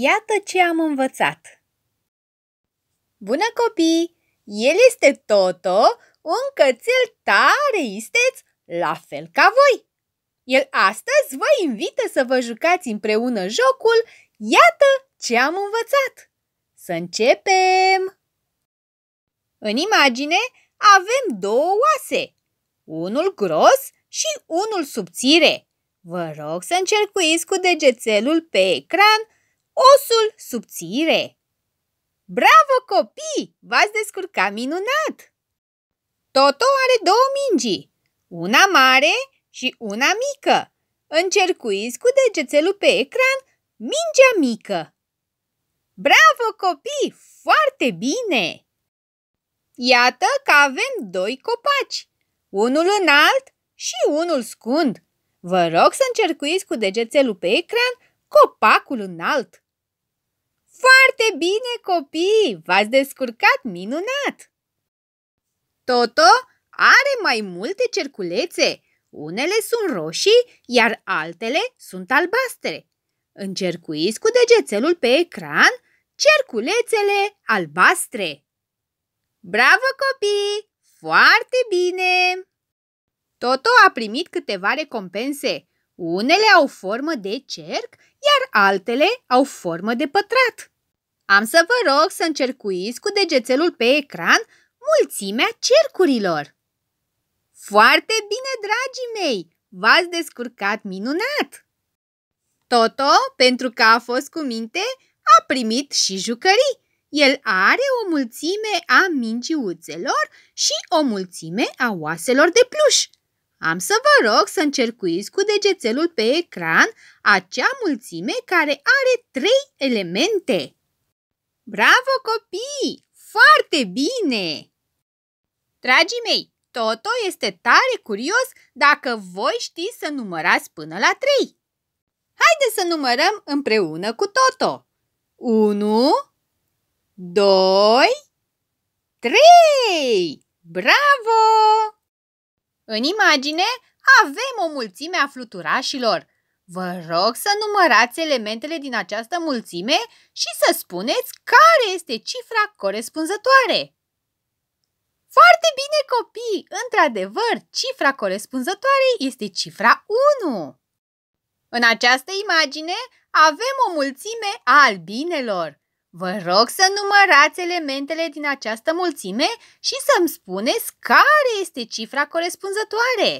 Iată ce am învățat! Bună copii! El este Toto, un cățel tare isteț, la fel ca voi! El astăzi vă invită să vă jucați împreună jocul Iată ce am învățat! Să începem! În imagine avem două oase, unul gros și unul subțire. Vă rog să încercuiți cu degețelul pe ecran osul subțire. Bravo, copii! V-ați descurcat minunat! Toto are două mingi, una mare și una mică. Încercuiți cu degețelul pe ecran mingea mică. Bravo, copii! Foarte bine! Iată că avem doi copaci, unul înalt și unul scund. Vă rog să încercuiți cu degețelul pe ecran copacul înalt. Foarte bine, copii! V-ați descurcat minunat! Toto are mai multe cerculețe. Unele sunt roșii, iar altele sunt albastre. Încercuiți cu degețelul pe ecran cerculețele albastre. Bravo, copii! Foarte bine! Toto a primit câteva recompense. Unele au formă de cerc, iar altele au formă de pătrat. Am să vă rog să încercuiți cu degețelul pe ecran mulțimea cercurilor. Foarte bine, dragii mei! V-ați descurcat minunat! Toto, pentru că a fost cu minte, a primit și jucării. El are o mulțime a minciuțelor și o mulțime a oaselor de pluș. Am să vă rog să încercuiți cu degețelul pe ecran acea mulțime care are trei elemente. Bravo copii! Foarte bine! Dragii mei, Toto este tare curios dacă voi știți să numărați până la trei. Haideți să numărăm împreună cu Toto. 1, 2, 3! Bravo! În imagine avem o mulțime a fluturașilor. Vă rog să numărați elementele din această mulțime și să spuneți care este cifra corespunzătoare. Foarte bine, copii! Într-adevăr, cifra corespunzătoare este cifra 1. În această imagine avem o mulțime a albinelor. Vă rog să numărați elementele din această mulțime și să-mi spuneți care este cifra corespunzătoare.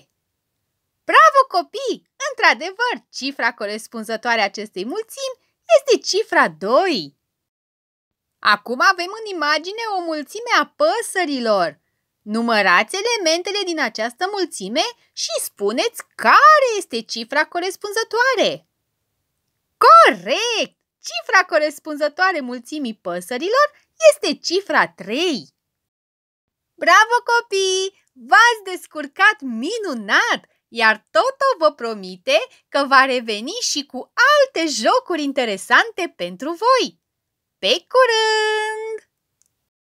Bravo copii! Într-adevăr, cifra corespunzătoare acestei mulțimi este cifra 2. Acum avem în imagine o mulțime a păsărilor. Numărați elementele din această mulțime și spuneți care este cifra corespunzătoare. Corect! Cifra corespunzătoare mulțimii păsărilor este cifra 3. Bravo copii! V-ați descurcat minunat! Iar Toto vă promite că va reveni și cu alte jocuri interesante pentru voi. Pe curând!